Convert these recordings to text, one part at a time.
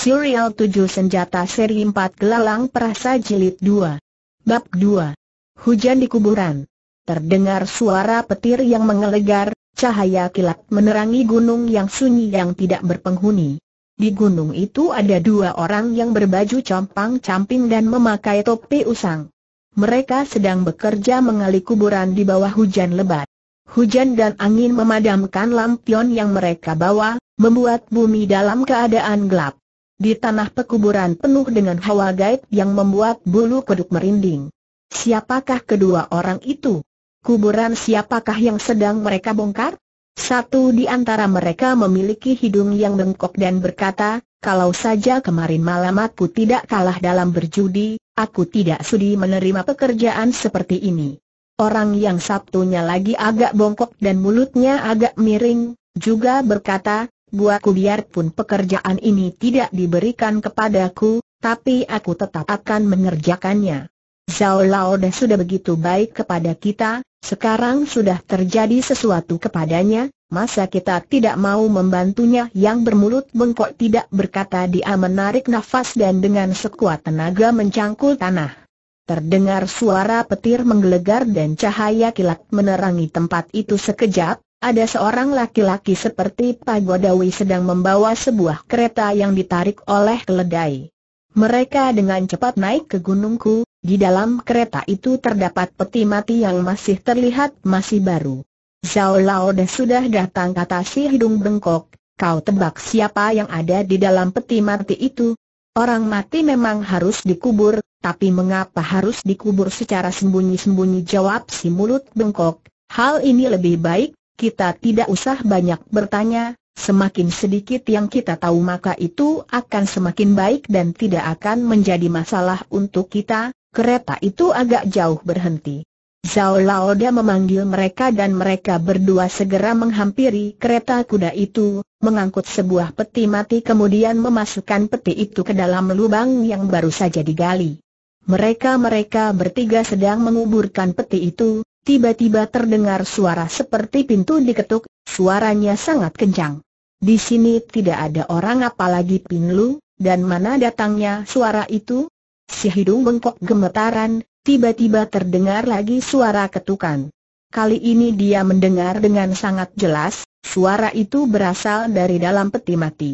Serial 7 Senjata Seri 4 Gelalang Perasa Jilid 2 Bab 2 Hujan di kuburan Terdengar suara petir yang mengelegar, cahaya kilat menerangi gunung yang sunyi yang tidak berpenghuni. Di gunung itu ada dua orang yang berbaju compang-camping dan memakai topi usang. Mereka sedang bekerja mengali kuburan di bawah hujan lebat. Hujan dan angin memadamkan lampion yang mereka bawa, membuat bumi dalam keadaan gelap. Di tanah pekuburan penuh dengan hawa gaib yang membuat bulu kuduk merinding. Siapakah kedua orang itu? Kuburan siapakah yang sedang mereka bongkar? Satu di antara mereka memiliki hidung yang bengkok dan berkata, kalau saja kemarin malam aku tidak kalah dalam berjudi, aku tidak sudi menerima pekerjaan seperti ini. Orang yang sabtunya lagi agak bongkok dan mulutnya agak miring, juga berkata, buatku biarpun pekerjaan ini tidak diberikan kepadaku, tapi aku tetap akan mengerjakannya. Zhao Lao dah sudah begitu baik kepada kita, sekarang sudah terjadi sesuatu kepadanya, masa kita tidak mau membantunya yang bermulut bengkok tidak berkata dia menarik nafas dan dengan sekuat tenaga mencangkul tanah. Terdengar suara petir menggelegar dan cahaya kilat menerangi tempat itu sekejap, ada seorang laki-laki seperti Pagodawi sedang membawa sebuah kereta yang ditarik oleh keledai. Mereka dengan cepat naik ke gunungku, di dalam kereta itu terdapat peti mati yang masih terlihat masih baru. Zhao Lao dan sudah datang kata si hidung bengkok, kau tebak siapa yang ada di dalam peti mati itu? Orang mati memang harus dikubur, tapi mengapa harus dikubur secara sembunyi-sembunyi jawab si mulut bengkok? Hal ini lebih baik kita tidak usah banyak bertanya, semakin sedikit yang kita tahu maka itu akan semakin baik dan tidak akan menjadi masalah untuk kita, kereta itu agak jauh berhenti. Zhao Laoda memanggil mereka dan mereka berdua segera menghampiri kereta kuda itu, mengangkut sebuah peti mati kemudian memasukkan peti itu ke dalam lubang yang baru saja digali. Mereka-mereka bertiga sedang menguburkan peti itu, tiba-tiba terdengar suara seperti pintu diketuk, suaranya sangat kencang. Di sini tidak ada orang apalagi Pinlu, dan mana datangnya suara itu? Si hidung bengkok gemetaran, tiba-tiba terdengar lagi suara ketukan. Kali ini dia mendengar dengan sangat jelas, suara itu berasal dari dalam peti mati.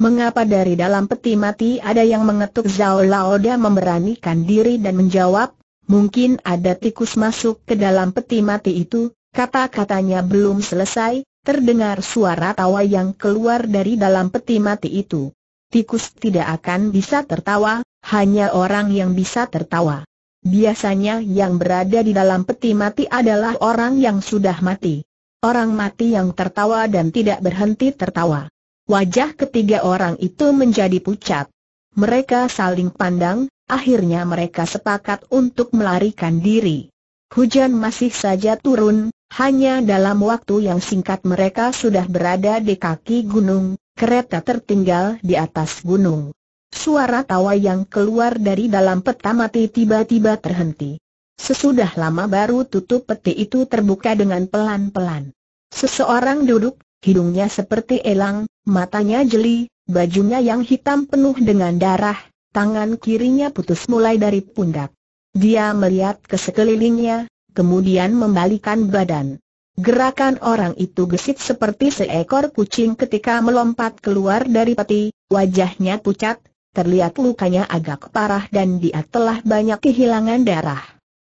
Mengapa dari dalam peti mati ada yang mengetuk Zhao Laoda memberanikan diri dan menjawab, Mungkin ada tikus masuk ke dalam peti mati itu, kata-katanya belum selesai, terdengar suara tawa yang keluar dari dalam peti mati itu. Tikus tidak akan bisa tertawa, hanya orang yang bisa tertawa. Biasanya yang berada di dalam peti mati adalah orang yang sudah mati. Orang mati yang tertawa dan tidak berhenti tertawa. Wajah ketiga orang itu menjadi pucat. Mereka saling pandang, Akhirnya mereka sepakat untuk melarikan diri. Hujan masih saja turun, hanya dalam waktu yang singkat mereka sudah berada di kaki gunung, kereta tertinggal di atas gunung. Suara tawa yang keluar dari dalam peta mati tiba-tiba terhenti. Sesudah lama baru tutup peti itu terbuka dengan pelan-pelan. Seseorang duduk, hidungnya seperti elang, matanya jeli, bajunya yang hitam penuh dengan darah, Tangan kirinya putus mulai dari pundak. Dia melihat ke sekelilingnya, kemudian membalikan badan. Gerakan orang itu gesit seperti seekor kucing ketika melompat keluar dari peti, wajahnya pucat, terlihat lukanya agak parah dan dia telah banyak kehilangan darah.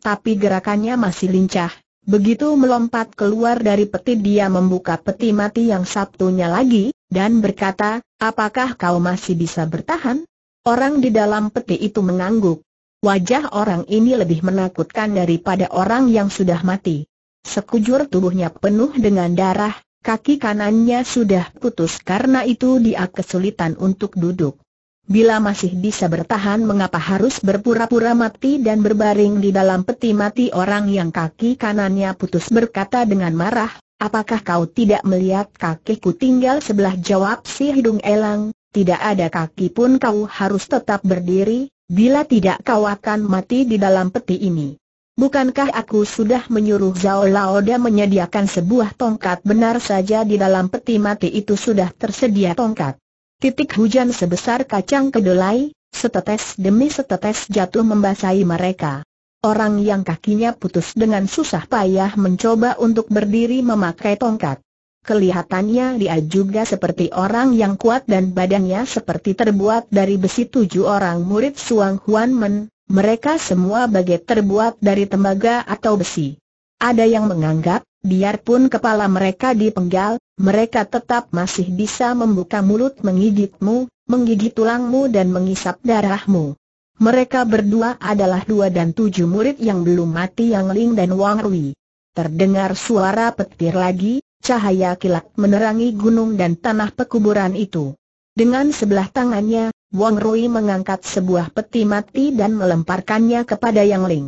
Tapi gerakannya masih lincah, begitu melompat keluar dari peti dia membuka peti mati yang Sabtunya lagi, dan berkata, apakah kau masih bisa bertahan? Orang di dalam peti itu mengangguk. Wajah orang ini lebih menakutkan daripada orang yang sudah mati. Sekujur tubuhnya penuh dengan darah, kaki kanannya sudah putus karena itu dia kesulitan untuk duduk. Bila masih bisa bertahan mengapa harus berpura-pura mati dan berbaring di dalam peti mati orang yang kaki kanannya putus berkata dengan marah, apakah kau tidak melihat kakiku tinggal sebelah jawab si hidung elang, tidak ada kaki pun kau harus tetap berdiri, bila tidak kau akan mati di dalam peti ini. Bukankah aku sudah menyuruh Zhao Laoda menyediakan sebuah tongkat benar saja di dalam peti mati itu sudah tersedia tongkat. Titik hujan sebesar kacang kedelai, setetes demi setetes jatuh membasahi mereka. Orang yang kakinya putus dengan susah payah mencoba untuk berdiri memakai tongkat. Kelihatannya dia juga seperti orang yang kuat dan badannya seperti terbuat dari besi tujuh orang murid Suang Huan Men, mereka semua bagai terbuat dari tembaga atau besi. Ada yang menganggap, biarpun kepala mereka dipenggal, mereka tetap masih bisa membuka mulut menggigitmu, menggigit tulangmu dan mengisap darahmu. Mereka berdua adalah dua dan tujuh murid yang belum mati Yang Ling dan Wang Rui. Terdengar suara petir lagi, Cahaya kilat menerangi gunung dan tanah pekuburan itu. Dengan sebelah tangannya, Wang Rui mengangkat sebuah peti mati dan melemparkannya kepada Yang Ling.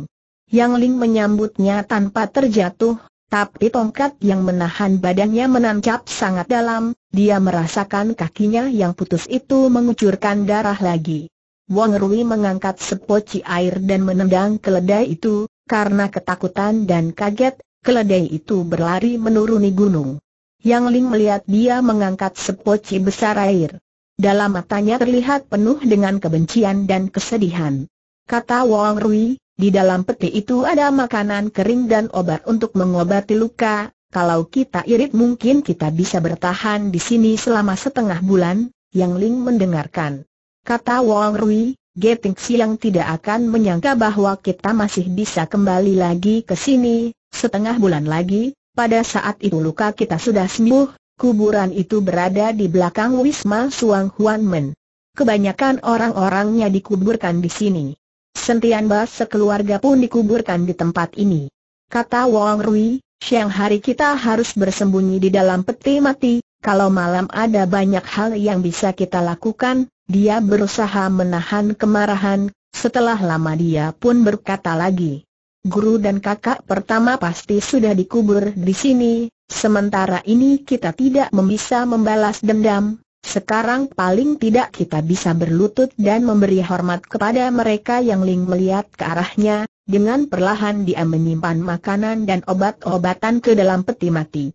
Yang Ling menyambutnya tanpa terjatuh, tapi tongkat yang menahan badannya menancap sangat dalam, dia merasakan kakinya yang putus itu mengucurkan darah lagi. Wang Rui mengangkat sepoci air dan menendang keledai itu, karena ketakutan dan kaget, keledai itu berlari menuruni gunung. Yang Ling melihat dia mengangkat sepoci besar air. Dalam matanya terlihat penuh dengan kebencian dan kesedihan. Kata Wang Rui, di dalam peti itu ada makanan kering dan obat untuk mengobati luka, kalau kita irit mungkin kita bisa bertahan di sini selama setengah bulan, Yang Ling mendengarkan. Kata Wang Rui, Geting Siang tidak akan menyangka bahwa kita masih bisa kembali lagi ke sini, Setengah bulan lagi, pada saat itu luka kita sudah sembuh, kuburan itu berada di belakang Wisma Suang Huan Men. Kebanyakan orang-orangnya dikuburkan di sini. Sentian Bas sekeluarga pun dikuburkan di tempat ini. Kata Wang Rui, siang hari kita harus bersembunyi di dalam peti mati, kalau malam ada banyak hal yang bisa kita lakukan, dia berusaha menahan kemarahan, setelah lama dia pun berkata lagi guru dan kakak pertama pasti sudah dikubur di sini, sementara ini kita tidak bisa membalas dendam, sekarang paling tidak kita bisa berlutut dan memberi hormat kepada mereka yang Ling melihat ke arahnya, dengan perlahan dia menyimpan makanan dan obat-obatan ke dalam peti mati.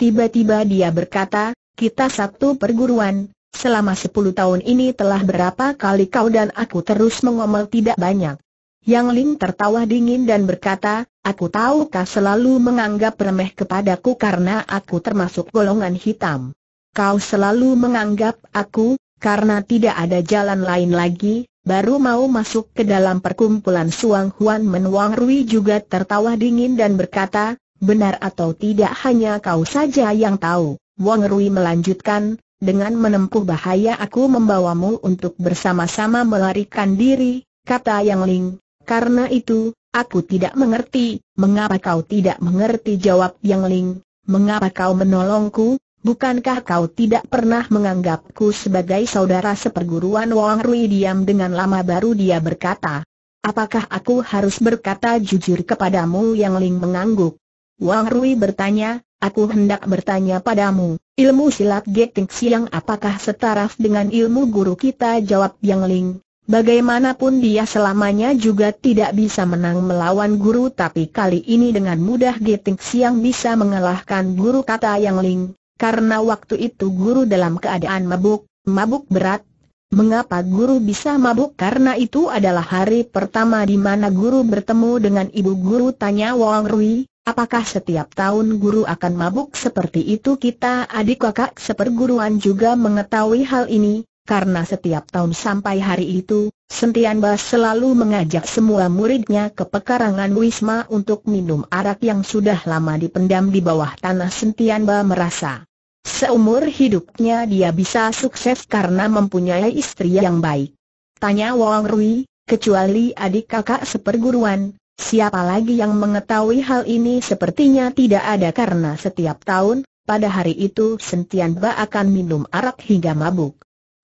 Tiba-tiba dia berkata, kita satu perguruan, selama sepuluh tahun ini telah berapa kali kau dan aku terus mengomel tidak banyak. Yang Ling tertawa dingin dan berkata, aku tahu kau selalu menganggap remeh kepadaku karena aku termasuk golongan hitam. Kau selalu menganggap aku, karena tidak ada jalan lain lagi, baru mau masuk ke dalam perkumpulan Suang Huan Menuang Rui juga tertawa dingin dan berkata, benar atau tidak hanya kau saja yang tahu. Wang Rui melanjutkan, dengan menempuh bahaya aku membawamu untuk bersama-sama melarikan diri, kata Yang Ling, karena itu, aku tidak mengerti, mengapa kau tidak mengerti jawab Yang Ling, mengapa kau menolongku, bukankah kau tidak pernah menganggapku sebagai saudara seperguruan Wang Rui diam dengan lama baru dia berkata. Apakah aku harus berkata jujur kepadamu Yang Ling mengangguk? Wang Rui bertanya, aku hendak bertanya padamu, ilmu silat Geting Siang apakah setaraf dengan ilmu guru kita jawab Yang Ling, Bagaimanapun dia selamanya juga tidak bisa menang melawan guru tapi kali ini dengan mudah Geting Siang bisa mengalahkan guru kata Yang Ling, karena waktu itu guru dalam keadaan mabuk, mabuk berat. Mengapa guru bisa mabuk? Karena itu adalah hari pertama di mana guru bertemu dengan ibu guru tanya Wang Rui, apakah setiap tahun guru akan mabuk seperti itu? Kita adik kakak seperguruan juga mengetahui hal ini, karena setiap tahun sampai hari itu, Sentian Bas selalu mengajak semua muridnya ke pekarangan Wisma untuk minum arak yang sudah lama dipendam di bawah tanah Sentian Bas merasa. Seumur hidupnya dia bisa sukses karena mempunyai istri yang baik. Tanya Wang Rui, kecuali adik kakak seperguruan, siapa lagi yang mengetahui hal ini sepertinya tidak ada karena setiap tahun, pada hari itu Sentian Ba akan minum arak hingga mabuk.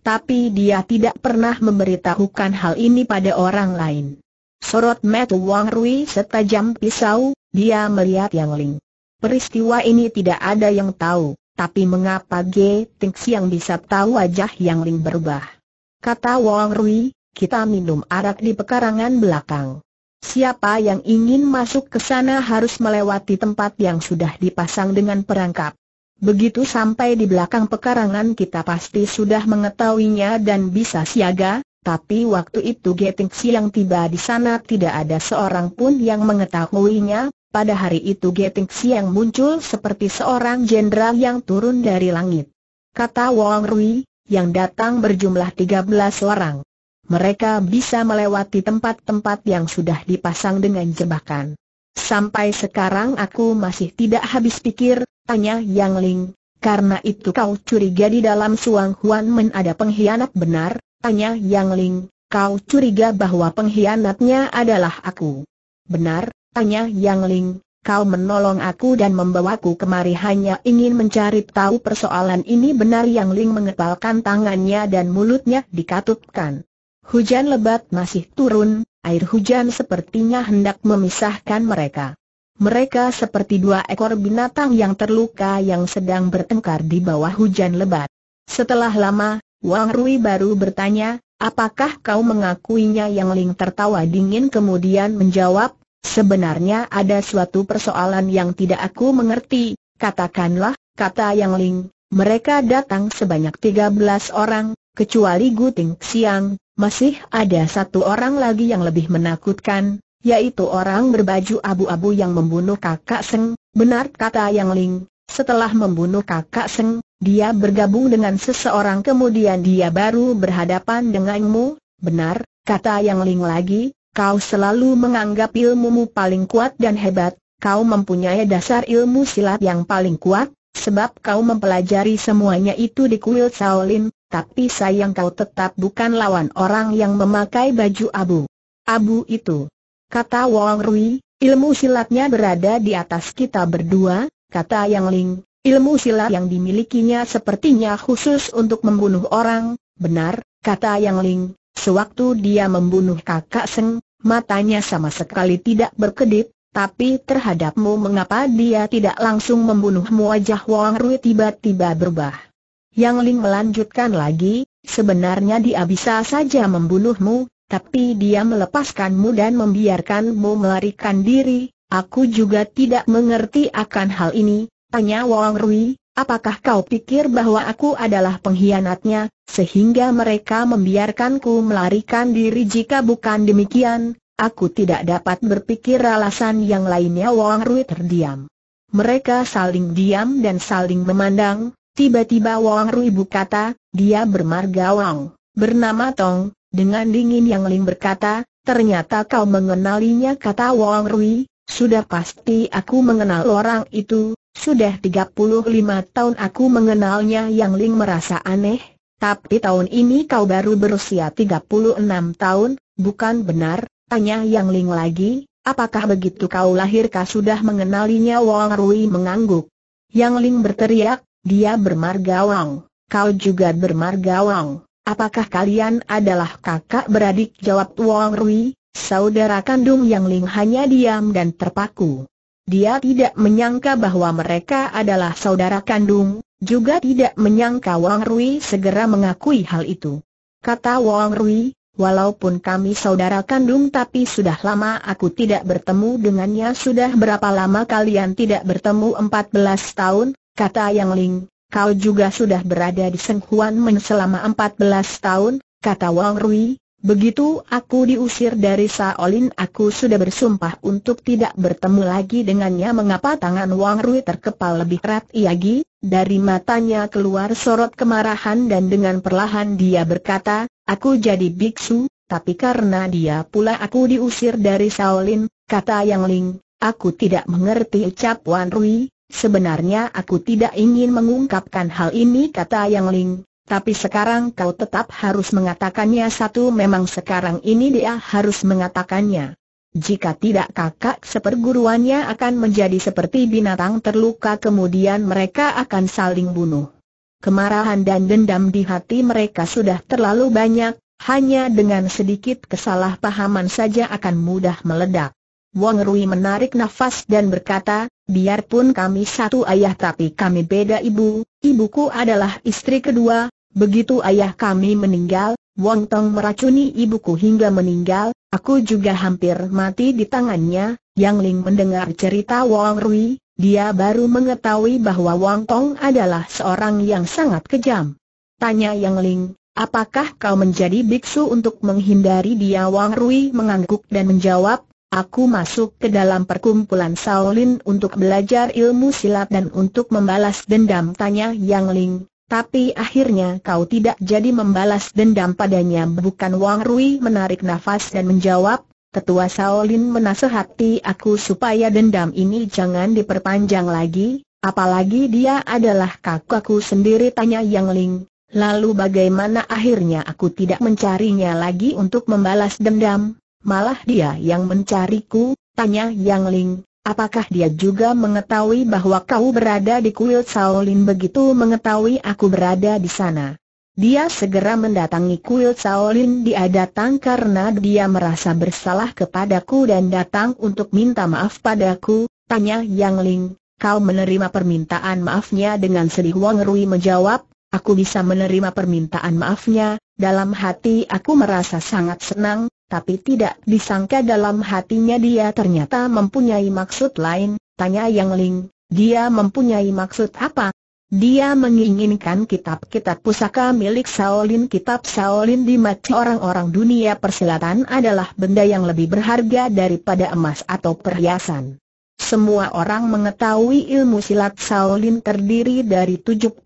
Tapi dia tidak pernah memberitahukan hal ini pada orang lain. Sorot Matt Wang Rui setajam pisau, dia melihat Yang Ling. Peristiwa ini tidak ada yang tahu, tapi mengapa G. Ting Siang bisa tahu wajah Yang Ling berubah? Kata Wang Rui, kita minum arak di pekarangan belakang. Siapa yang ingin masuk ke sana harus melewati tempat yang sudah dipasang dengan perangkap. Begitu sampai di belakang pekarangan kita pasti sudah mengetahuinya dan bisa siaga, tapi waktu itu Geting Siang tiba di sana tidak ada seorang pun yang mengetahuinya, pada hari itu Geting Siang muncul seperti seorang jenderal yang turun dari langit. Kata Wang Rui, yang datang berjumlah 13 orang. Mereka bisa melewati tempat-tempat yang sudah dipasang dengan jebakan. Sampai sekarang aku masih tidak habis pikir, tanya Yang Ling. Karena itu kau curiga di dalam Suang Huan Men ada pengkhianat benar, tanya Yang Ling. Kau curiga bahwa pengkhianatnya adalah aku. Benar, tanya Yang Ling. Kau menolong aku dan membawaku kemari hanya ingin mencari tahu persoalan ini benar Yang Ling mengepalkan tangannya dan mulutnya dikatupkan. Hujan lebat masih turun, air hujan sepertinya hendak memisahkan mereka. Mereka seperti dua ekor binatang yang terluka yang sedang bertengkar di bawah hujan lebat. Setelah lama, Wang Rui baru bertanya, apakah kau mengakuinya yang Ling tertawa dingin kemudian menjawab, sebenarnya ada suatu persoalan yang tidak aku mengerti, katakanlah, kata yang Ling, mereka datang sebanyak 13 orang, Kecuali Guting Xiang, masih ada satu orang lagi yang lebih menakutkan, yaitu orang berbaju abu-abu yang membunuh kakak Seng, benar kata Yang Ling. Setelah membunuh kakak Seng, dia bergabung dengan seseorang kemudian dia baru berhadapan denganmu, benar, kata Yang Ling lagi, kau selalu menganggap ilmumu paling kuat dan hebat, kau mempunyai dasar ilmu silat yang paling kuat, sebab kau mempelajari semuanya itu di kuil Shaolin, tapi sayang kau tetap bukan lawan orang yang memakai baju abu. Abu itu. Kata Wang Rui, ilmu silatnya berada di atas kita berdua, kata Yang Ling. Ilmu silat yang dimilikinya sepertinya khusus untuk membunuh orang, benar, kata Yang Ling. Sewaktu dia membunuh kakak Seng, matanya sama sekali tidak berkedip, tapi terhadapmu mengapa dia tidak langsung membunuhmu wajah Wang Rui tiba-tiba berubah. Yang Ling melanjutkan lagi, sebenarnya dia bisa saja membunuhmu, tapi dia melepaskanmu dan membiarkanmu melarikan diri, aku juga tidak mengerti akan hal ini, tanya Wang Rui, apakah kau pikir bahwa aku adalah pengkhianatnya, sehingga mereka membiarkanku melarikan diri jika bukan demikian, aku tidak dapat berpikir alasan yang lainnya Wang Rui terdiam. Mereka saling diam dan saling memandang, Tiba-tiba Wang Rui kata dia bermarga Wang, bernama Tong, dengan dingin yang Ling berkata, ternyata kau mengenalinya kata Wang Rui, sudah pasti aku mengenal orang itu, sudah 35 tahun aku mengenalnya yang Ling merasa aneh, tapi tahun ini kau baru berusia 36 tahun, bukan benar, tanya yang Ling lagi, apakah begitu kau lahir lahirkah sudah mengenalinya Wang Rui mengangguk. Yang Ling berteriak, dia bermarga Wang, Kau juga bermarga Wang. Apakah kalian adalah kakak beradik? Jawab Wang Rui, saudara kandung yang Ling hanya diam dan terpaku. Dia tidak menyangka bahwa mereka adalah saudara kandung, juga tidak menyangka Wang Rui segera mengakui hal itu. Kata Wang Rui, walaupun kami saudara kandung tapi sudah lama aku tidak bertemu dengannya Sudah berapa lama kalian tidak bertemu 14 tahun, Kata Yang Ling, kau juga sudah berada di Sengkuan Men selama 14 tahun, kata Wang Rui, begitu aku diusir dari Shaolin, aku sudah bersumpah untuk tidak bertemu lagi dengannya mengapa tangan Wang Rui terkepal lebih erat lagi, dari matanya keluar sorot kemarahan dan dengan perlahan dia berkata, aku jadi biksu, tapi karena dia pula aku diusir dari Shaolin. kata Yang Ling, aku tidak mengerti ucap Wang Rui, Sebenarnya aku tidak ingin mengungkapkan hal ini kata Yang Ling, tapi sekarang kau tetap harus mengatakannya satu memang sekarang ini dia harus mengatakannya. Jika tidak kakak seperguruannya akan menjadi seperti binatang terluka kemudian mereka akan saling bunuh. Kemarahan dan dendam di hati mereka sudah terlalu banyak, hanya dengan sedikit kesalahpahaman saja akan mudah meledak. Wang Rui menarik nafas dan berkata, biarpun kami satu ayah tapi kami beda ibu, ibuku adalah istri kedua, begitu ayah kami meninggal, Wang Tong meracuni ibuku hingga meninggal, aku juga hampir mati di tangannya, Yang Ling mendengar cerita Wang Rui, dia baru mengetahui bahwa Wang Tong adalah seorang yang sangat kejam. Tanya Yang Ling, apakah kau menjadi biksu untuk menghindari dia Wang Rui mengangguk dan menjawab, Aku masuk ke dalam perkumpulan Shaolin untuk belajar ilmu silat dan untuk membalas dendam tanya Yang Ling. Tapi akhirnya kau tidak jadi membalas dendam padanya bukan Wang Rui menarik nafas dan menjawab, Tetua Shaolin menasehati aku supaya dendam ini jangan diperpanjang lagi, apalagi dia adalah kakakku sendiri tanya Yang Ling. Lalu bagaimana akhirnya aku tidak mencarinya lagi untuk membalas dendam? Malah dia yang mencariku, tanya Yang Ling, apakah dia juga mengetahui bahwa kau berada di kuil Shaolin begitu mengetahui aku berada di sana? Dia segera mendatangi kuil Shaolin dia datang karena dia merasa bersalah kepadaku dan datang untuk minta maaf padaku, tanya Yang Ling, kau menerima permintaan maafnya dengan sedih Wang Rui menjawab, aku bisa menerima permintaan maafnya, dalam hati aku merasa sangat senang, tapi tidak disangka dalam hatinya dia ternyata mempunyai maksud lain, tanya Yang Ling, dia mempunyai maksud apa? Dia menginginkan kitab-kitab pusaka milik Shaolin Kitab Shaolin di mata orang-orang dunia persilatan adalah benda yang lebih berharga daripada emas atau perhiasan. Semua orang mengetahui ilmu silat Shaolin terdiri dari 72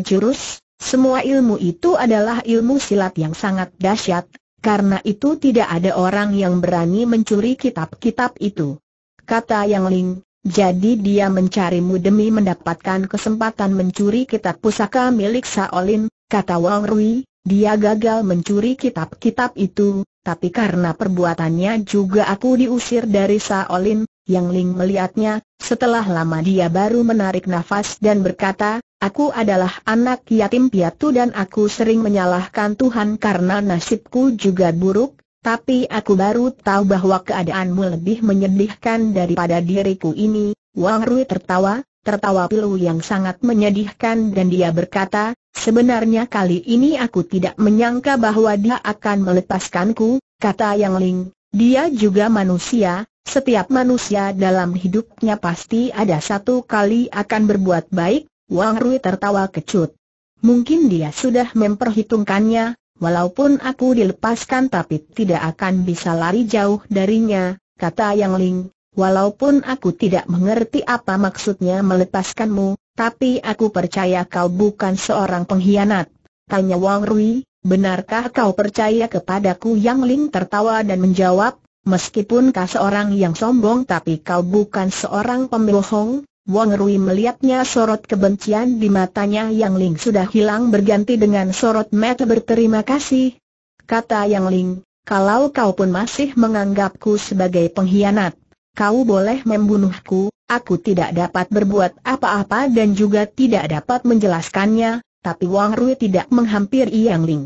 jurus, semua ilmu itu adalah ilmu silat yang sangat dahsyat, karena itu tidak ada orang yang berani mencuri kitab-kitab itu. Kata Yang Ling, jadi dia mencarimu demi mendapatkan kesempatan mencuri kitab pusaka milik Saolin, kata Wang Rui, dia gagal mencuri kitab-kitab itu, tapi karena perbuatannya juga aku diusir dari Saolin, yang Ling melihatnya, setelah lama dia baru menarik nafas dan berkata, Aku adalah anak yatim piatu dan aku sering menyalahkan Tuhan karena nasibku juga buruk, tapi aku baru tahu bahwa keadaanmu lebih menyedihkan daripada diriku ini. Wang Rui tertawa, tertawa pilu yang sangat menyedihkan dan dia berkata, sebenarnya kali ini aku tidak menyangka bahwa dia akan melepaskanku, kata Yang Ling. Dia juga manusia, setiap manusia dalam hidupnya pasti ada satu kali akan berbuat baik, Wang Rui tertawa kecut. Mungkin dia sudah memperhitungkannya, walaupun aku dilepaskan tapi tidak akan bisa lari jauh darinya, kata Yang Ling. Walaupun aku tidak mengerti apa maksudnya melepaskanmu, tapi aku percaya kau bukan seorang pengkhianat. Tanya Wang Rui, benarkah kau percaya kepadaku Yang Ling tertawa dan menjawab, Meskipun kau seorang yang sombong tapi kau bukan seorang pembohong, Wang Rui melihatnya sorot kebencian di matanya Yang Ling sudah hilang berganti dengan sorot mata berterima kasih. Kata Yang Ling, kalau kau pun masih menganggapku sebagai pengkhianat, kau boleh membunuhku, aku tidak dapat berbuat apa-apa dan juga tidak dapat menjelaskannya, tapi Wang Rui tidak menghampiri Yang Ling.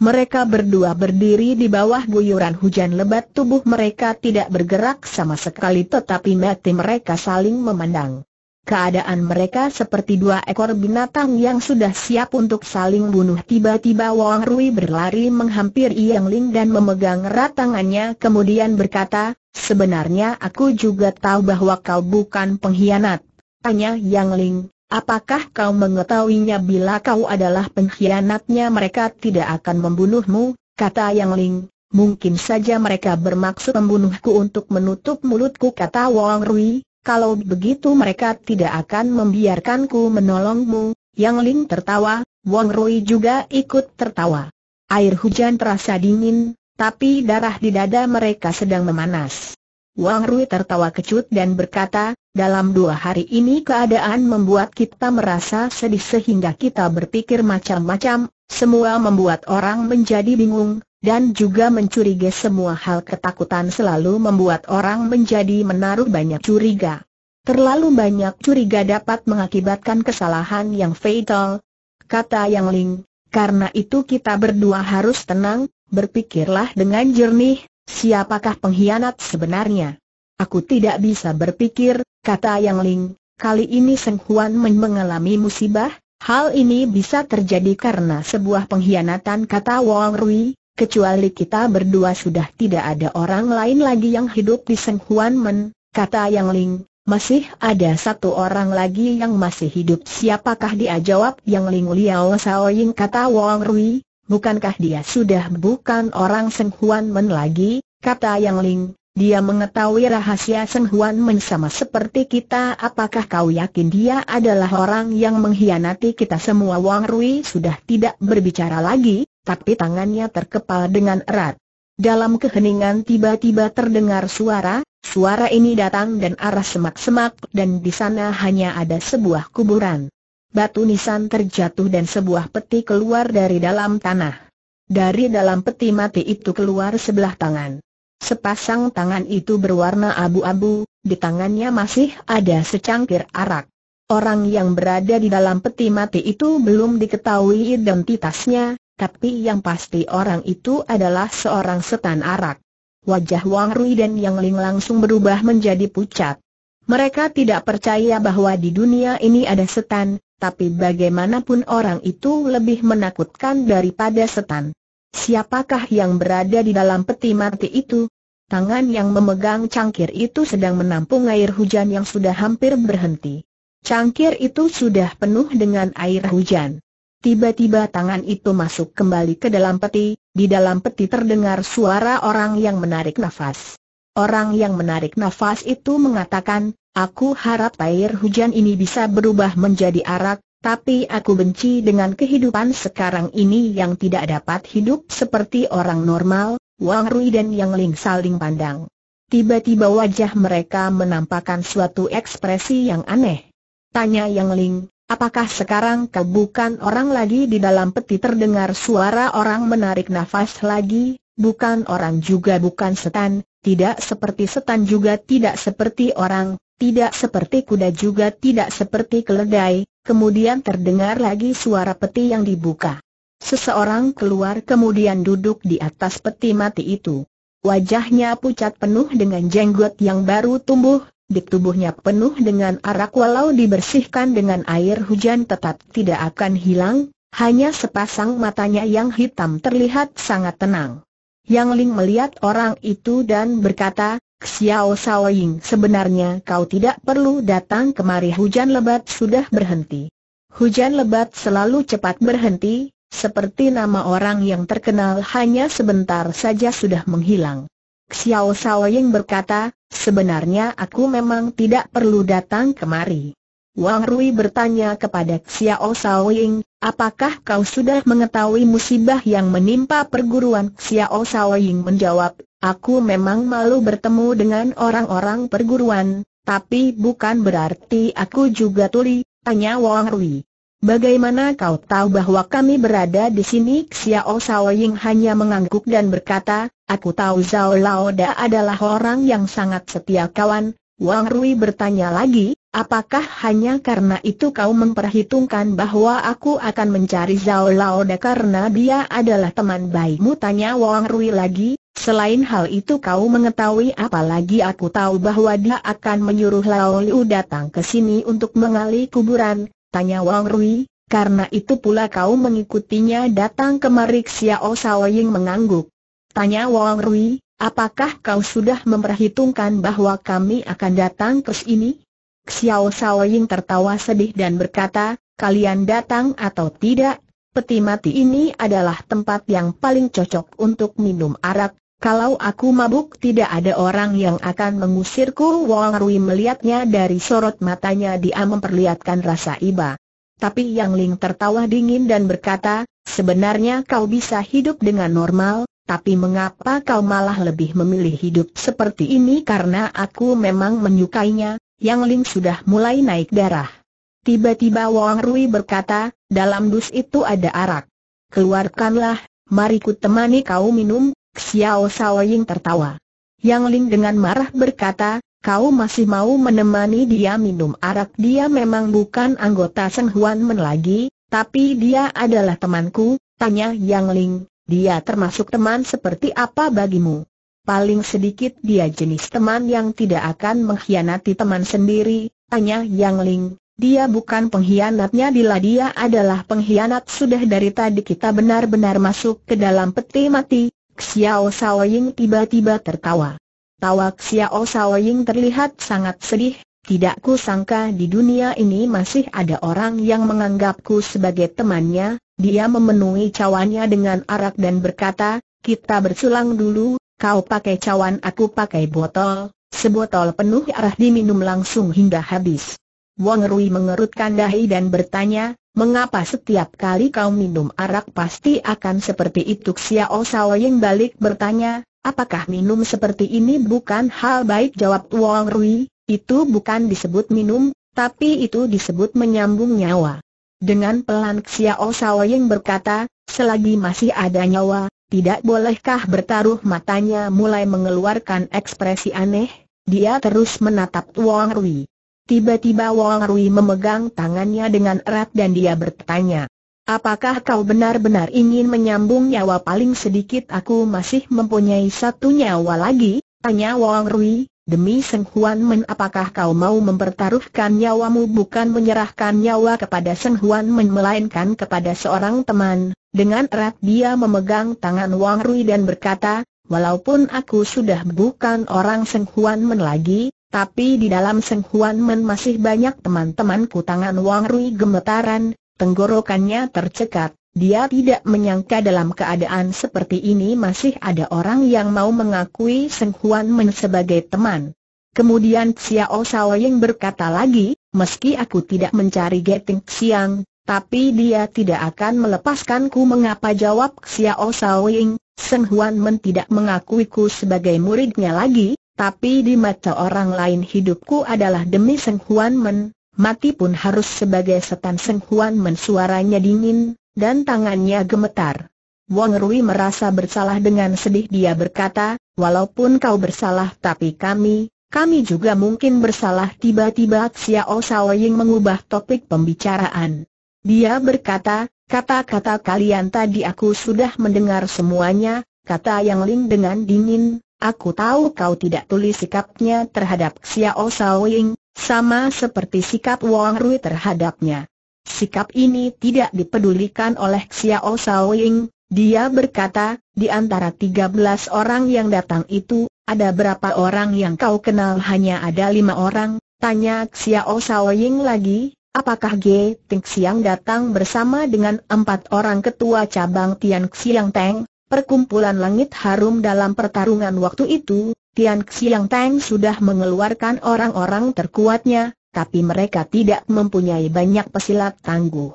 Mereka berdua berdiri di bawah guyuran hujan lebat tubuh mereka tidak bergerak sama sekali tetapi mati mereka saling memandang. Keadaan mereka seperti dua ekor binatang yang sudah siap untuk saling bunuh tiba-tiba Wang Rui berlari menghampiri Yang Ling dan memegang erat tangannya kemudian berkata, sebenarnya aku juga tahu bahwa kau bukan pengkhianat. Tanya Yang Ling, Apakah kau mengetahuinya bila kau adalah pengkhianatnya mereka tidak akan membunuhmu, kata Yang Ling. Mungkin saja mereka bermaksud membunuhku untuk menutup mulutku kata Wang Rui, kalau begitu mereka tidak akan membiarkanku menolongmu. Yang Ling tertawa, Wang Rui juga ikut tertawa. Air hujan terasa dingin, tapi darah di dada mereka sedang memanas. Wang Rui tertawa kecut dan berkata, dalam dua hari ini keadaan membuat kita merasa sedih sehingga kita berpikir macam-macam, semua membuat orang menjadi bingung, dan juga mencurigai semua hal ketakutan selalu membuat orang menjadi menaruh banyak curiga. Terlalu banyak curiga dapat mengakibatkan kesalahan yang fatal, kata Yang Ling, karena itu kita berdua harus tenang, berpikirlah dengan jernih, Siapakah pengkhianat sebenarnya? Aku tidak bisa berpikir, kata Yang Ling, kali ini Seng Huan Men mengalami musibah, hal ini bisa terjadi karena sebuah pengkhianatan kata Wang Rui, kecuali kita berdua sudah tidak ada orang lain lagi yang hidup di Seng Huan Men, kata Yang Ling, masih ada satu orang lagi yang masih hidup siapakah dia jawab Yang Ling Liao Saoying kata Wang Rui, bukankah dia sudah bukan orang Seng Huan Men lagi, kata Yang Ling, dia mengetahui rahasia Seng Huan Men sama seperti kita Apakah kau yakin dia adalah orang yang mengkhianati kita semua Wang Rui sudah tidak berbicara lagi, tapi tangannya terkepal dengan erat Dalam keheningan tiba-tiba terdengar suara, suara ini datang dan arah semak-semak dan di sana hanya ada sebuah kuburan batu nisan terjatuh dan sebuah peti keluar dari dalam tanah. Dari dalam peti mati itu keluar sebelah tangan. Sepasang tangan itu berwarna abu-abu, di tangannya masih ada secangkir arak. Orang yang berada di dalam peti mati itu belum diketahui identitasnya, tapi yang pasti orang itu adalah seorang setan arak. Wajah Wang Rui dan Yang Ling langsung berubah menjadi pucat. Mereka tidak percaya bahwa di dunia ini ada setan, tapi bagaimanapun orang itu lebih menakutkan daripada setan. Siapakah yang berada di dalam peti mati itu? Tangan yang memegang cangkir itu sedang menampung air hujan yang sudah hampir berhenti. Cangkir itu sudah penuh dengan air hujan. Tiba-tiba tangan itu masuk kembali ke dalam peti, di dalam peti terdengar suara orang yang menarik nafas. Orang yang menarik nafas itu mengatakan, Aku harap air hujan ini bisa berubah menjadi arak, tapi aku benci dengan kehidupan sekarang ini yang tidak dapat hidup seperti orang normal, Wang Rui dan Yang Ling saling pandang. Tiba-tiba wajah mereka menampakkan suatu ekspresi yang aneh. Tanya Yang Ling, apakah sekarang kau bukan orang lagi di dalam peti terdengar suara orang menarik nafas lagi, bukan orang juga bukan setan, tidak seperti setan juga tidak seperti orang, tidak seperti kuda juga tidak seperti keledai, kemudian terdengar lagi suara peti yang dibuka. Seseorang keluar kemudian duduk di atas peti mati itu. Wajahnya pucat penuh dengan jenggot yang baru tumbuh, di tubuhnya penuh dengan arak walau dibersihkan dengan air hujan tetap tidak akan hilang, hanya sepasang matanya yang hitam terlihat sangat tenang. Yang Ling melihat orang itu dan berkata, Xiao Saoying sebenarnya kau tidak perlu datang kemari hujan lebat sudah berhenti. Hujan lebat selalu cepat berhenti, seperti nama orang yang terkenal hanya sebentar saja sudah menghilang. Xiao Saoying berkata, sebenarnya aku memang tidak perlu datang kemari. Wang Rui bertanya kepada Xiao Saoying, apakah kau sudah mengetahui musibah yang menimpa perguruan Xiao Saoying menjawab, Aku memang malu bertemu dengan orang-orang perguruan, tapi bukan berarti aku juga tuli, tanya Wang Rui. Bagaimana kau tahu bahwa kami berada di sini? Xiao Shaoying hanya mengangguk dan berkata, aku tahu Zhao Laoda adalah orang yang sangat setia kawan. Wang Rui bertanya lagi, apakah hanya karena itu kau memperhitungkan bahwa aku akan mencari Zhao Laoda karena dia adalah teman baikmu? Tanya Wang Rui lagi, Selain hal itu kau mengetahui apalagi aku tahu bahwa dia akan menyuruh Lao Liu datang ke sini untuk mengali kuburan, tanya Wang Rui, karena itu pula kau mengikutinya datang ke Marik Xiao Ying mengangguk. Tanya Wang Rui, apakah kau sudah memperhitungkan bahwa kami akan datang ke sini? Xiao Ying tertawa sedih dan berkata, kalian datang atau tidak, Peti mati ini adalah tempat yang paling cocok untuk minum arak, kalau aku mabuk tidak ada orang yang akan mengusirku Wang Rui melihatnya dari sorot matanya dia memperlihatkan rasa iba. Tapi Yang Ling tertawa dingin dan berkata, sebenarnya kau bisa hidup dengan normal, tapi mengapa kau malah lebih memilih hidup seperti ini karena aku memang menyukainya, Yang Ling sudah mulai naik darah. Tiba-tiba Wang Rui berkata, dalam dus itu ada arak. Keluarkanlah, mari ku temani kau minum, Xiao Saoying tertawa. Yang Ling dengan marah berkata, kau masih mau menemani dia minum arak dia memang bukan anggota Seng Huan Men lagi, tapi dia adalah temanku, tanya Yang Ling, dia termasuk teman seperti apa bagimu? Paling sedikit dia jenis teman yang tidak akan mengkhianati teman sendiri, tanya Yang Ling, dia bukan pengkhianatnya bila dia adalah pengkhianat sudah dari tadi kita benar-benar masuk ke dalam peti mati, Xiao Saoying tiba-tiba tertawa. Tawa Xiao Saoying terlihat sangat sedih, tidak ku sangka di dunia ini masih ada orang yang menganggapku sebagai temannya, dia memenuhi cawannya dengan arak dan berkata, kita bersulang dulu, kau pakai cawan aku pakai botol, sebotol penuh arah diminum langsung hingga habis. Wang Rui mengerutkan dahi dan bertanya, Mengapa setiap kali kau minum arak pasti akan seperti itu Xiao Sao Ying balik bertanya, apakah minum seperti ini bukan hal baik jawab Wang Rui, itu bukan disebut minum, tapi itu disebut menyambung nyawa. Dengan pelan Xiao Sao Ying berkata, selagi masih ada nyawa, tidak bolehkah bertaruh matanya mulai mengeluarkan ekspresi aneh, dia terus menatap Wang Rui. Tiba-tiba Wang Rui memegang tangannya dengan erat dan dia bertanya, Apakah kau benar-benar ingin menyambung nyawa paling sedikit aku masih mempunyai satu nyawa lagi? Tanya Wang Rui, demi Seng Huan Men apakah kau mau mempertaruhkan nyawamu bukan menyerahkan nyawa kepada Seng Huan Men melainkan kepada seorang teman? Dengan erat dia memegang tangan Wang Rui dan berkata, Walaupun aku sudah bukan orang Seng Huan Men lagi, tapi di dalam Seng Huan Men masih banyak teman-temanku tangan Wang Rui gemetaran, tenggorokannya tercekat. Dia tidak menyangka dalam keadaan seperti ini masih ada orang yang mau mengakui Seng Huan Men sebagai teman. Kemudian Xiao Saoying berkata lagi, meski aku tidak mencari Geting Xiang, tapi dia tidak akan melepaskanku mengapa jawab Xiao Saoying, Seng Huan Men tidak mengakuiku sebagai muridnya lagi, tapi di mata orang lain hidupku adalah demi Seng Huan Men, mati pun harus sebagai setan Seng Huan Men suaranya dingin, dan tangannya gemetar. Wang Rui merasa bersalah dengan sedih dia berkata, walaupun kau bersalah tapi kami, kami juga mungkin bersalah tiba-tiba Xiao Sao mengubah topik pembicaraan. Dia berkata, kata-kata kalian tadi aku sudah mendengar semuanya, kata Yang Ling dengan dingin, Aku tahu kau tidak tulis sikapnya terhadap Xiao Saoying, sama seperti sikap Wang Rui terhadapnya. Sikap ini tidak dipedulikan oleh Xiao Saoying, dia berkata, di antara 13 orang yang datang itu, ada berapa orang yang kau kenal hanya ada lima orang, tanya Xiao Saoying lagi, apakah Ge Ting Xiang datang bersama dengan empat orang ketua cabang Tian Xiang Teng? Perkumpulan langit harum dalam pertarungan waktu itu, Tian Xiang Tang sudah mengeluarkan orang-orang terkuatnya, tapi mereka tidak mempunyai banyak pesilat tangguh.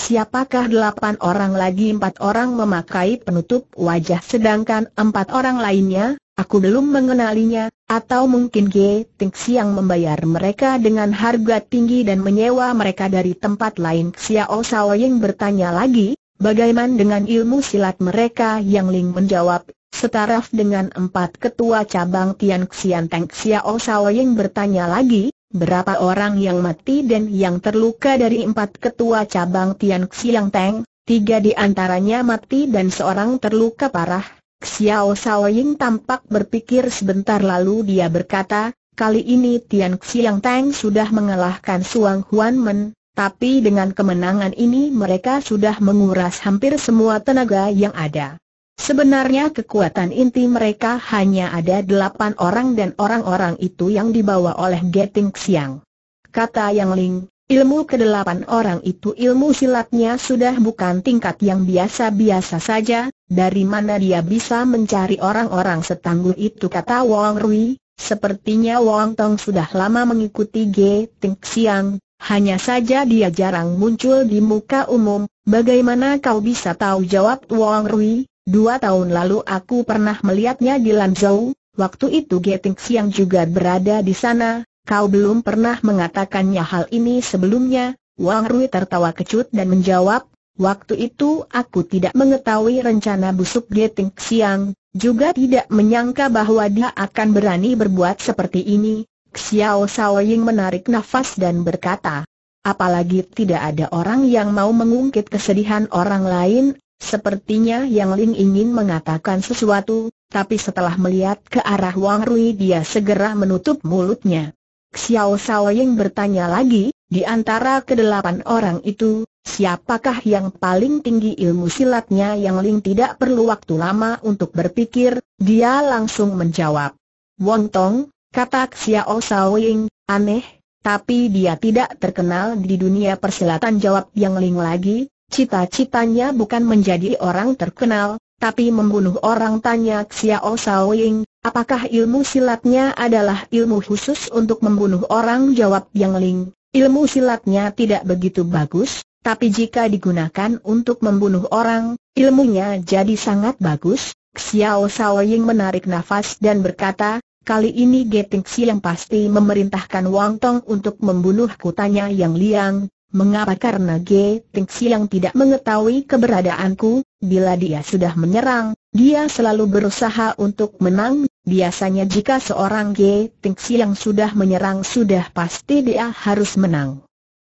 Siapakah delapan orang lagi empat orang memakai penutup wajah sedangkan empat orang lainnya, aku belum mengenalinya, atau mungkin G. Ting Xiang membayar mereka dengan harga tinggi dan menyewa mereka dari tempat lain Xiao Ying bertanya lagi, Bagaimana dengan ilmu silat mereka yang Ling menjawab, setaraf dengan empat ketua cabang Tian Xian Teng Xiao Sao Ying bertanya lagi, berapa orang yang mati dan yang terluka dari empat ketua cabang Tian Xian Teng, tiga di antaranya mati dan seorang terluka parah. Xiao Sao Ying tampak berpikir sebentar lalu dia berkata, kali ini Tian Xiang Teng sudah mengalahkan Suang Huan Men, tapi dengan kemenangan ini mereka sudah menguras hampir semua tenaga yang ada. Sebenarnya kekuatan inti mereka hanya ada delapan orang dan orang-orang itu yang dibawa oleh Geting Xiang. Kata Yang Ling, ilmu kedelapan orang itu ilmu silatnya sudah bukan tingkat yang biasa-biasa saja, dari mana dia bisa mencari orang-orang setangguh itu kata Wang Rui, sepertinya Wang Tong sudah lama mengikuti Geting Xiang, hanya saja dia jarang muncul di muka umum, bagaimana kau bisa tahu jawab Wang Rui, dua tahun lalu aku pernah melihatnya di Lanzhou, waktu itu Geting Xiang juga berada di sana, kau belum pernah mengatakannya hal ini sebelumnya, Wang Rui tertawa kecut dan menjawab, waktu itu aku tidak mengetahui rencana busuk Geting Xiang, juga tidak menyangka bahwa dia akan berani berbuat seperti ini, Xiao Saoying menarik nafas dan berkata, apalagi tidak ada orang yang mau mengungkit kesedihan orang lain, sepertinya Yang Ling ingin mengatakan sesuatu, tapi setelah melihat ke arah Wang Rui dia segera menutup mulutnya. Xiao Saoying bertanya lagi, di antara kedelapan orang itu, siapakah yang paling tinggi ilmu silatnya Yang Ling tidak perlu waktu lama untuk berpikir, dia langsung menjawab. Wong Tong, Kata Xiao Ying, aneh, tapi dia tidak terkenal di dunia persilatan jawab Yang Ling lagi, cita-citanya bukan menjadi orang terkenal, tapi membunuh orang tanya Xiao Ying, apakah ilmu silatnya adalah ilmu khusus untuk membunuh orang jawab Yang Ling, ilmu silatnya tidak begitu bagus, tapi jika digunakan untuk membunuh orang, ilmunya jadi sangat bagus, Xiao Ying menarik nafas dan berkata, Kali ini Geting Siang pasti memerintahkan Wang Tong untuk membunuh Kutanya Yang Liang, mengapa karena Geting Siang tidak mengetahui keberadaanku, bila dia sudah menyerang, dia selalu berusaha untuk menang, biasanya jika seorang Geting Siang sudah menyerang sudah pasti dia harus menang.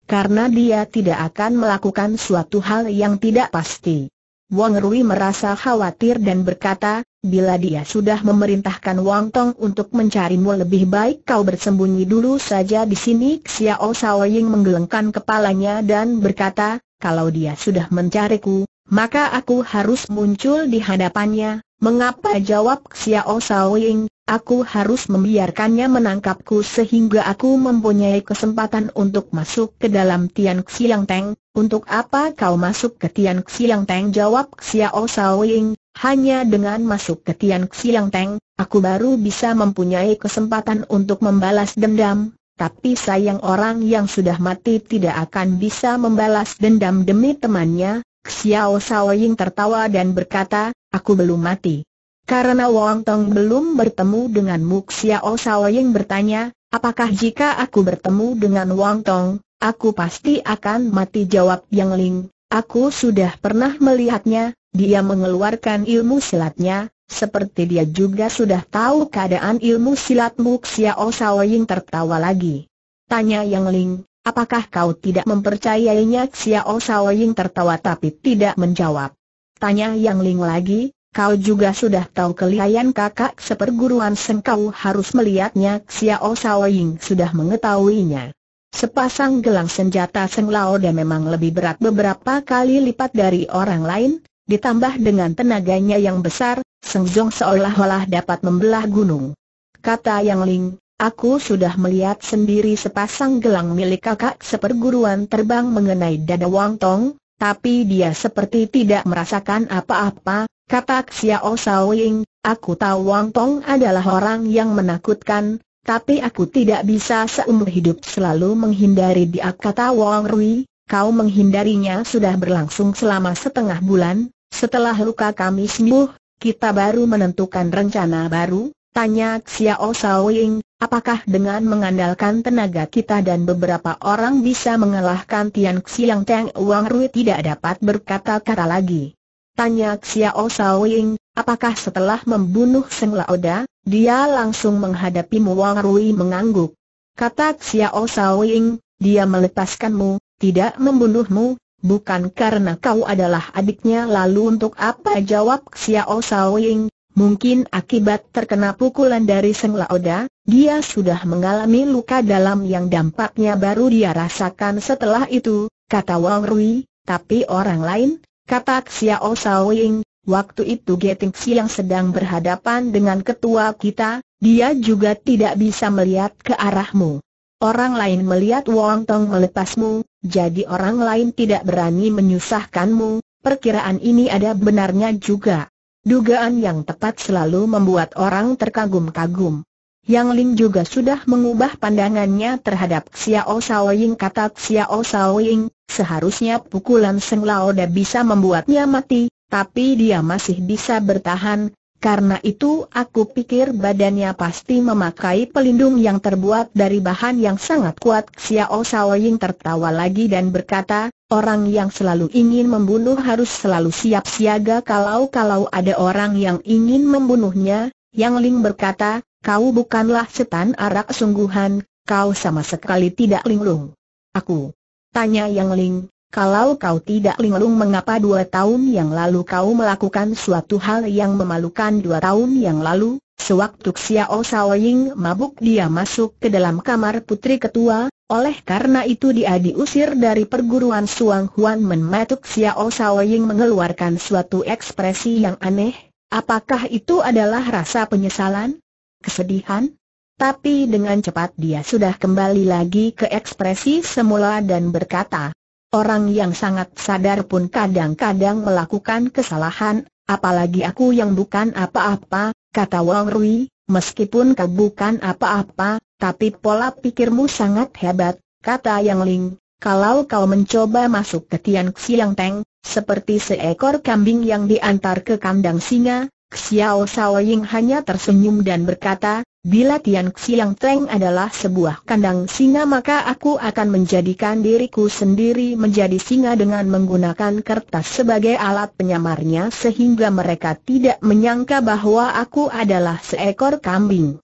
Karena dia tidak akan melakukan suatu hal yang tidak pasti. Wang Rui merasa khawatir dan berkata, bila dia sudah memerintahkan Wang Tong untuk mencarimu lebih baik kau bersembunyi dulu saja di sini Xiao Sao Ying menggelengkan kepalanya dan berkata, kalau dia sudah mencariku, maka aku harus muncul di hadapannya, mengapa jawab Xiao Sao Ying, aku harus membiarkannya menangkapku sehingga aku mempunyai kesempatan untuk masuk ke dalam Tian Xiang Teng, untuk apa kau masuk ke Tian Xiang Teng jawab Xiao Sao Ying, hanya dengan masuk ke Tian Xiang Teng, aku baru bisa mempunyai kesempatan untuk membalas dendam, tapi sayang orang yang sudah mati tidak akan bisa membalas dendam demi temannya, Xiao Saoying tertawa dan berkata, aku belum mati. Karena Wang Tong belum bertemu dengan Mu Xiao Saoying bertanya, apakah jika aku bertemu dengan Wang Tong, aku pasti akan mati jawab Yang Ling, Aku sudah pernah melihatnya, dia mengeluarkan ilmu silatnya, seperti dia juga sudah tahu keadaan ilmu silat Muxia Osawing tertawa lagi. Tanya Yang Ling, apakah kau tidak mempercayainya Xia Osawing tertawa tapi tidak menjawab. Tanya Yang Ling lagi, kau juga sudah tahu kelihayan kakak seperguruan Sengkau harus melihatnya Xia Osawing sudah mengetahuinya. Sepasang gelang senjata Seng Lao dan memang lebih berat beberapa kali lipat dari orang lain, ditambah dengan tenaganya yang besar, Seng Zong seolah-olah dapat membelah gunung. Kata Yang Ling, aku sudah melihat sendiri sepasang gelang milik kakak seperguruan terbang mengenai dada Wang Tong, tapi dia seperti tidak merasakan apa-apa, kata Xiao Ying, aku tahu Wang Tong adalah orang yang menakutkan, tapi aku tidak bisa seumur hidup selalu menghindari dia kata Wang Rui, kau menghindarinya sudah berlangsung selama setengah bulan, setelah luka kami sembuh, kita baru menentukan rencana baru, tanya Xiao Shaoying. apakah dengan mengandalkan tenaga kita dan beberapa orang bisa mengalahkan Tian Xiang Teng Wang Rui tidak dapat berkata-kata lagi. Tanya Xiao Ying, apakah setelah membunuh Seng Laoda, dia langsung menghadapi Muang Rui mengangguk. Kata Xiao Ying, dia melepaskanmu, tidak membunuhmu, bukan karena kau adalah adiknya lalu untuk apa jawab Xiao Ying. mungkin akibat terkena pukulan dari Seng Laoda, dia sudah mengalami luka dalam yang dampaknya baru dia rasakan setelah itu, kata Wang Rui, tapi orang lain, Kata Xiao Ying, waktu itu Geting yang sedang berhadapan dengan ketua kita, dia juga tidak bisa melihat ke arahmu. Orang lain melihat Wong Tong melepasmu, jadi orang lain tidak berani menyusahkanmu, perkiraan ini ada benarnya juga. Dugaan yang tepat selalu membuat orang terkagum-kagum. Yang Ling juga sudah mengubah pandangannya terhadap Xiao Ying, kata Xiao Ying. Seharusnya pukulan Seng Laoda bisa membuatnya mati, tapi dia masih bisa bertahan, karena itu aku pikir badannya pasti memakai pelindung yang terbuat dari bahan yang sangat kuat. Xiao Shaoying tertawa lagi dan berkata, orang yang selalu ingin membunuh harus selalu siap siaga kalau-kalau ada orang yang ingin membunuhnya. Yang Ling berkata, kau bukanlah setan arak sungguhan, kau sama sekali tidak linglung. Aku, Tanya Yang Ling, kalau kau tidak linglung mengapa dua tahun yang lalu kau melakukan suatu hal yang memalukan dua tahun yang lalu, sewaktu Xiao oh Shaoying mabuk dia masuk ke dalam kamar putri ketua, oleh karena itu dia diusir dari perguruan Suang Huan menmetuk Xiao oh Shaoying mengeluarkan suatu ekspresi yang aneh, apakah itu adalah rasa penyesalan? Kesedihan? Tapi dengan cepat dia sudah kembali lagi ke ekspresi semula dan berkata, Orang yang sangat sadar pun kadang-kadang melakukan kesalahan, apalagi aku yang bukan apa-apa, kata Wang Rui, meskipun kau bukan apa-apa, tapi pola pikirmu sangat hebat, kata Yang Ling. Kalau kau mencoba masuk ke Tian Xiang Teng, seperti seekor kambing yang diantar ke kandang singa, Xiao Saoying hanya tersenyum dan berkata, bila Tian Xiang Teng adalah sebuah kandang singa maka aku akan menjadikan diriku sendiri menjadi singa dengan menggunakan kertas sebagai alat penyamarnya sehingga mereka tidak menyangka bahwa aku adalah seekor kambing.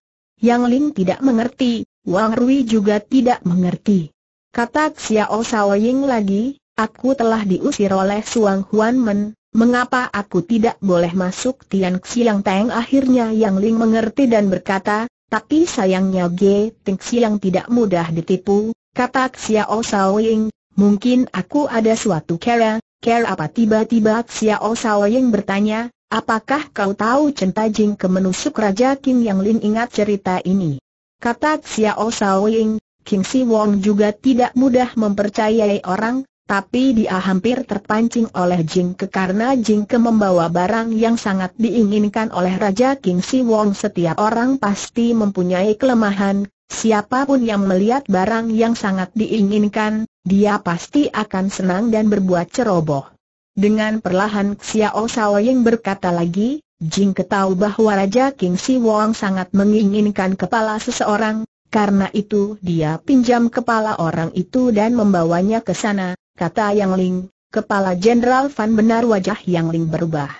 Yang Ling tidak mengerti, Wang Rui juga tidak mengerti. Kata Xiao Saoying lagi, aku telah diusir oleh Suang Huan Men, Mengapa aku tidak boleh masuk Tian Xiang Teng? Akhirnya Yang Ling mengerti dan berkata, tapi sayangnya Ge Ting Xiang tidak mudah ditipu, kata Xiao Sao Ying, mungkin aku ada suatu kera, kera apa tiba-tiba Xiao Sao Ying bertanya, apakah kau tahu centajing menusuk Raja King Yang Ling ingat cerita ini? Kata Xiao Sao Ying, King Si Wong juga tidak mudah mempercayai orang, tapi dia hampir terpancing oleh Jingke karena Jingke membawa barang yang sangat diinginkan oleh Raja King Si Wong. Setiap orang pasti mempunyai kelemahan, siapapun yang melihat barang yang sangat diinginkan, dia pasti akan senang dan berbuat ceroboh. Dengan perlahan Xiao Saoying berkata lagi, Jingke tahu bahwa Raja King Si Wong sangat menginginkan kepala seseorang, karena itu dia pinjam kepala orang itu dan membawanya ke sana, kata Yang Ling, kepala Jenderal Fan benar wajah Yang Ling berubah.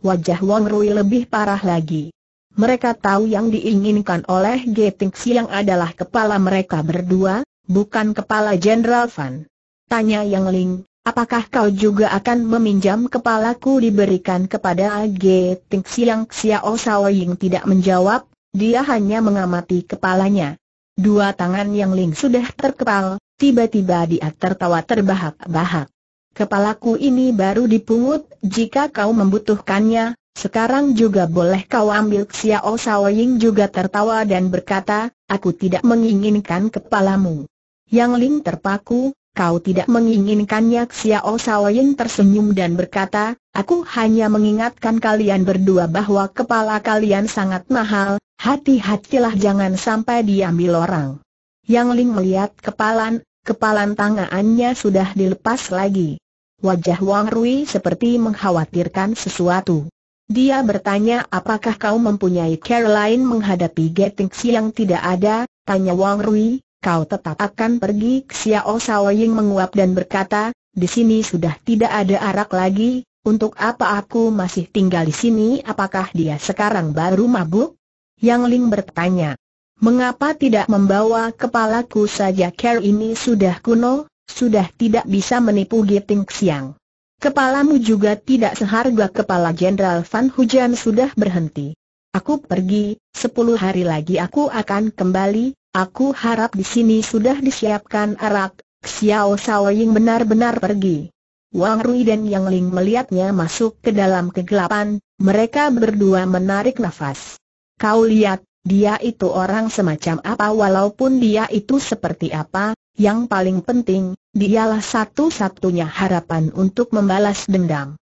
Wajah Wang Rui lebih parah lagi. Mereka tahu yang diinginkan oleh Geting Xiang adalah kepala mereka berdua, bukan kepala Jenderal Fan. Tanya Yang Ling, apakah kau juga akan meminjam kepalaku diberikan kepada Geting Xiang? Xiao Sao Ying tidak menjawab, dia hanya mengamati kepalanya. Dua tangan Yang Ling sudah terkepal, Tiba-tiba dia tertawa terbahak-bahak. Kepalaku ini baru dipungut, jika kau membutuhkannya, sekarang juga boleh kau ambil Xiao Saoying juga tertawa dan berkata, aku tidak menginginkan kepalamu. Yang Ling terpaku, kau tidak menginginkannya Xiao Saoying tersenyum dan berkata, aku hanya mengingatkan kalian berdua bahwa kepala kalian sangat mahal, hati-hatilah jangan sampai diambil orang. Yang Ling melihat kepalan, kepalan tangannya sudah dilepas lagi. Wajah Wang Rui seperti mengkhawatirkan sesuatu. Dia bertanya apakah kau mempunyai Caroline lain menghadapi si yang tidak ada, tanya Wang Rui, kau tetap akan pergi ke Xiao Saoying menguap dan berkata, di sini sudah tidak ada arak lagi, untuk apa aku masih tinggal di sini apakah dia sekarang baru mabuk? Yang Ling bertanya, Mengapa tidak membawa kepalaku saja care ini sudah kuno, sudah tidak bisa menipu Giting Xiang. Kepalamu juga tidak seharga kepala Jenderal Van Hujan sudah berhenti. Aku pergi, sepuluh hari lagi aku akan kembali, aku harap di sini sudah disiapkan arak, Xiao Sao Ying benar-benar pergi. Wang Rui dan Yang Ling melihatnya masuk ke dalam kegelapan, mereka berdua menarik nafas. Kau lihat, dia itu orang semacam apa walaupun dia itu seperti apa, yang paling penting, dialah satu-satunya harapan untuk membalas dendam.